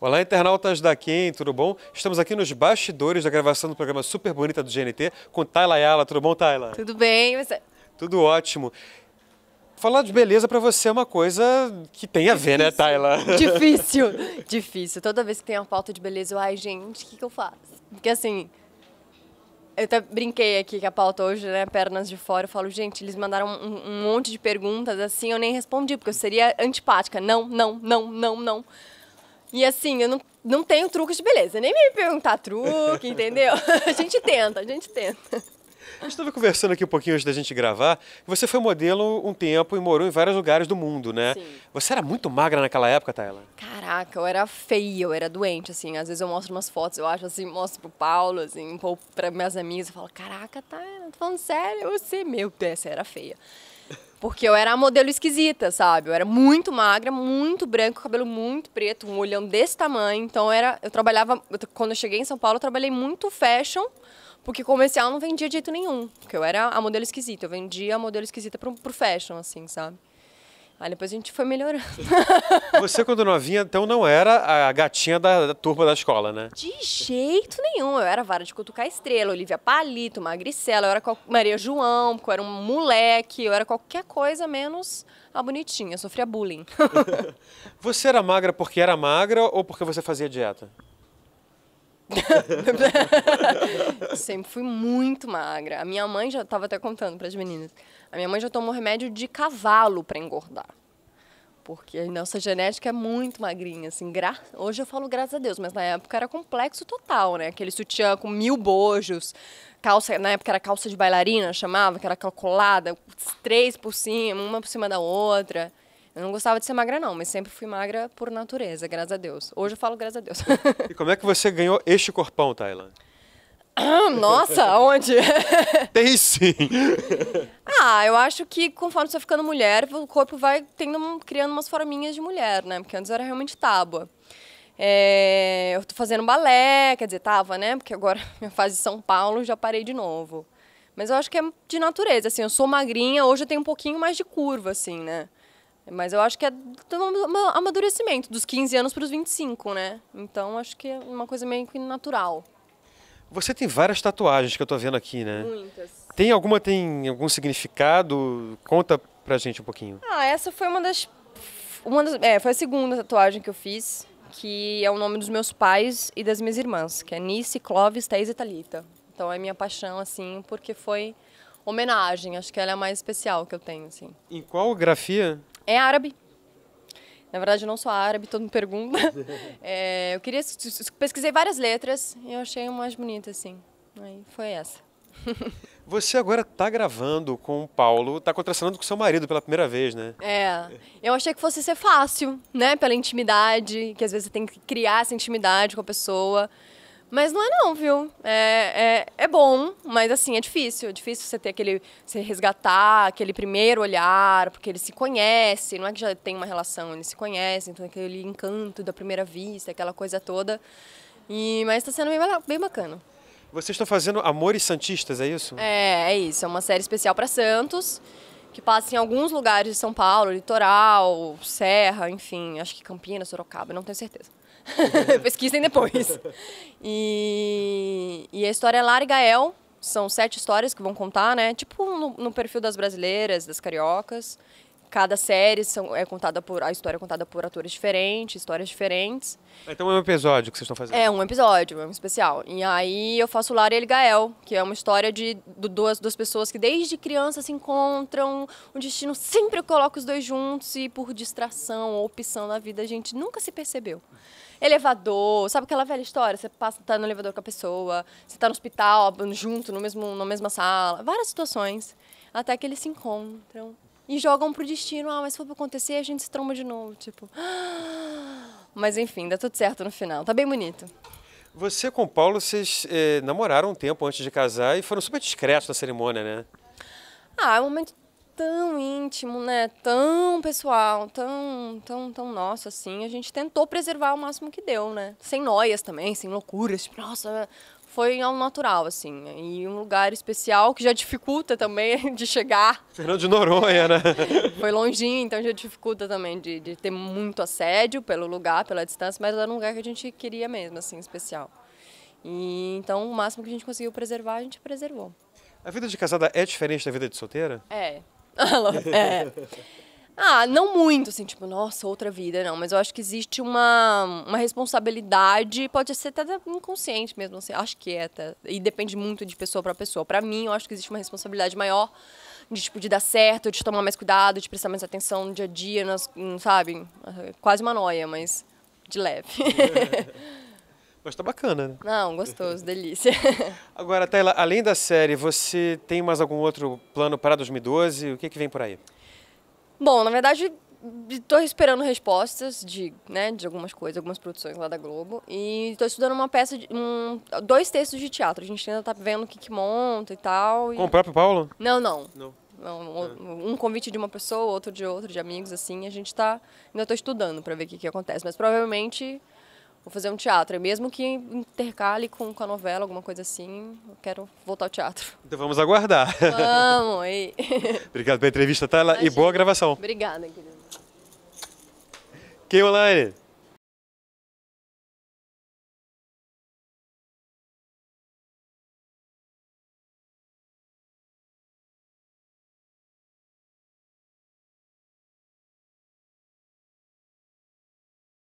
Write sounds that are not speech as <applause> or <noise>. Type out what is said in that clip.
Olá, internautas da Kim, tudo bom? Estamos aqui nos bastidores da gravação do programa Super Bonita do GNT com Tayla Ayala. Tudo bom, Tayla? Tudo bem, você? Tudo ótimo. Falar de beleza para você é uma coisa que tem a ver, né, Tayla? <laughs> <laughs> Difícil, difícil. Toda vez que tem uma pauta de beleza, eu, ai, gente, o que, que eu faço? Porque assim, eu até brinquei aqui que a pauta hoje, né? Pernas de fora. Eu falo, gente, eles mandaram um, um monte de perguntas assim, eu nem respondi, porque eu seria antipática. Não, não, não, não, não. E assim, eu não, não tenho truques de beleza, nem me perguntar truque, <laughs> entendeu? A gente tenta, a gente tenta. Eu estava conversando aqui um pouquinho antes da gente gravar. Você foi modelo um tempo e morou em vários lugares do mundo, né? Sim. Você era muito magra naquela época, Tayla? Caraca, eu era feia, eu era doente, assim. Às vezes eu mostro umas fotos, eu acho assim, mostro pro Paulo, assim, um pouco para minhas amigas. Eu falo, caraca, Tayla, tô falando sério? Você, meu, você era feia. Porque eu era a modelo esquisita, sabe? Eu era muito magra, muito branca, cabelo muito preto, um olhão desse tamanho. Então era, eu trabalhava, eu, quando eu cheguei em São Paulo, eu trabalhei muito fashion, porque comercial não vendia de jeito nenhum. Porque eu era a modelo esquisita, eu vendia a modelo esquisita pro, pro fashion, assim, sabe? Aí depois a gente foi melhorando. <laughs> Você, quando novinha, então não era a gatinha da, da, turma da escola, né? De jeito nenhum. Eu era vara de cutucar estrela, Olivia Palito, Magricela, eu era Maria João, porque eu era um moleque, eu era qualquer coisa menos a bonitinha, eu sofria bullying. <laughs> você era magra porque era magra ou porque você fazia dieta? <laughs> Sempre fui muito magra. A minha mãe já estava até contando para as meninas. A minha mãe já tomou remédio de cavalo para engordar. Porque a nossa genética é muito magrinha, assim. Gra... Hoje eu falo graças a Deus, mas na época era complexo total, né? Aquele sutiã com mil bojos, calça, na época era calça de bailarina, chamava, que era calculada, três por cima, uma por cima da outra. Eu não gostava de ser magra, não, mas sempre fui magra por natureza, graças a Deus. Hoje eu falo graças a Deus. <laughs> E como é que você ganhou este corpão, Thailand? Ah, nossa, onde? <laughs> Tem sim. Ah, eu acho que conforme você vai ficando mulher, o corpo vai tendo, criando umas forminhas de mulher, né? Porque antes era realmente tábua. É, eu tô fazendo balé, quer dizer, tava, né? Porque agora <laughs> minha fase de São Paulo já parei de novo. Mas eu acho que é de natureza, assim, eu sou magrinha, hoje eu tenho um pouquinho mais de curva, assim, né? Mas eu acho que é um amadurecimento, dos 15 anos para os 25, né? Então acho que é uma coisa meio que natural. Você tem várias tatuagens que eu estou vendo aqui, né? Muitas. Tem alguma tem algum significado? Conta pra gente um pouquinho. Ah, essa foi uma das uma das, é, foi a segunda tatuagem que eu fiz, que é o nome dos meus pais e das minhas irmãs, que é Nice, Clovis, Thais e Thalita. Então é minha paixão assim, porque foi homenagem, acho que ela é a mais especial que eu tenho, assim. Em qual grafia? é árabe. Na verdade, eu não sou árabe, todo mundo pergunta. <laughs> É, eu queria pesquisei várias letras e eu achei uma mais bonita assim. Aí foi essa. <laughs> Você agora está gravando com o Paulo, está contracenando com seu marido pela primeira vez, né? É. Eu achei que fosse ser fácil, né? Pela intimidade, que às vezes você tem que criar essa intimidade com a pessoa. Mas não é não, viu? É, é, é, bom, mas assim, é difícil. É difícil você ter aquele. Você resgatar aquele primeiro olhar, porque ele se conhece, não é que já tem uma relação, ele se conhece, então aquele encanto da primeira vista, aquela coisa toda. E, mas está sendo bem, bem bacana. Vocês estão fazendo Amores Santistas, é isso? É, é isso. É uma série especial para Santos, que passa em alguns lugares de São Paulo, litoral, serra, enfim, acho que Campinas, Sorocaba, não tenho certeza. <laughs> Pesquisem depois. E, e a história é larga, El. São sete histórias que vão contar, né? Tipo no, no perfil das brasileiras, das cariocas cada série são, é contada por a história é contada por atores diferentes, histórias diferentes. Ah, então é um episódio que vocês estão fazendo? É um episódio, é um especial. E aí eu faço Lara e ele Gael, que é uma história de duas, duas pessoas que desde criança se encontram, o destino sempre coloca os dois juntos e por distração ou opção na vida a gente nunca se percebeu. Elevador, sabe aquela velha história? Você passa, tá no elevador com a pessoa, você tá no hospital junto, no mesmo, na mesma sala, várias situações, até que eles se encontram e jogam pro destino. Ah, mas se for pra acontecer, a gente se tromba de novo. Tipo. <gasps> Mas enfim, dá tudo certo no final. Tá bem bonito. Você com o Paulo, vocês eh, namoraram um tempo antes de casar e foram super discretos na cerimônia, né? Ah, é um momento tão íntimo, né? Tão pessoal, tão, tão, tão nosso assim. A gente tentou preservar o máximo que deu, né? Sem noias também, sem loucuras. Tipo, nossa, foi ao natural, assim. E um lugar especial que já dificulta também <laughs> de chegar. Fernando de Noronha, né? <laughs> Foi longinho, então já dificulta também de, de ter muito assédio pelo lugar, pela distância, mas era um lugar que a gente queria mesmo, assim, especial. E, então, o máximo que a gente conseguiu preservar, a gente preservou. A vida de casada é diferente da vida de solteira? É. <laughs> é. Ah, não muito, assim, tipo, nossa, outra vida, não. Mas eu acho que existe uma, uma responsabilidade, pode ser até inconsciente mesmo, assim, acho que é, e depende muito de pessoa para pessoa. Para mim, eu acho que existe uma responsabilidade maior de, tipo, de dar certo, de tomar mais cuidado, de prestar mais atenção no dia a dia, nas, sabe? Quase uma noia, mas de leve. <laughs> Mas tá bacana, né? Não, gostoso, delícia. <laughs> Agora, Taylor, além da série, você tem mais algum outro plano para 2012? O que, que vem por aí? Bom, na verdade, estou esperando respostas de, né, de algumas coisas, algumas produções lá da Globo. E estou estudando uma peça, de, um, dois textos de teatro. A gente ainda está vendo o que, que monta e tal. E... Com o próprio Paulo? Não, não. Não. Um, ah. um convite de uma pessoa, outro de outro, de amigos, assim. A gente está. Ainda estou estudando para ver o que, que acontece. Mas provavelmente vou fazer um teatro. E mesmo que intercale com, com a novela, alguma coisa assim, eu quero voltar ao teatro. Então vamos aguardar. Vamos aí. <laughs> Obrigado pela entrevista, Tala, tá? Imagina. e boa gravação. Obrigada, o Keolane!